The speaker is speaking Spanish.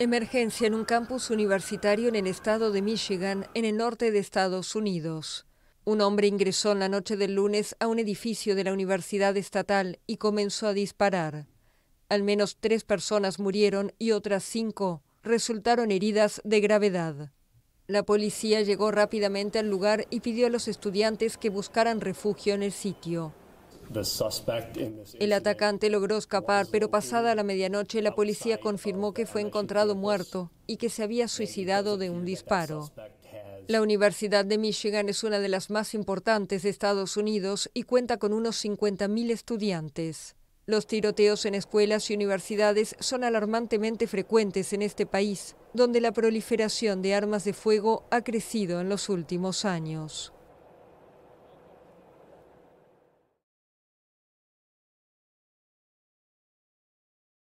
Emergencia en un campus universitario en el estado de Michigan, en el norte de Estados Unidos. Un hombre ingresó en la noche del lunes a un edificio de la Universidad Estatal y comenzó a disparar. Al menos tres personas murieron y otras cinco resultaron heridas de gravedad. La policía llegó rápidamente al lugar y pidió a los estudiantes que buscaran refugio en el sitio. El atacante logró escapar, pero pasada la medianoche la policía confirmó que fue encontrado muerto y que se había suicidado de un disparo. La Universidad de Michigan es una de las más importantes de Estados Unidos y cuenta con unos 50.000 estudiantes. Los tiroteos en escuelas y universidades son alarmantemente frecuentes en este país, donde la proliferación de armas de fuego ha crecido en los últimos años.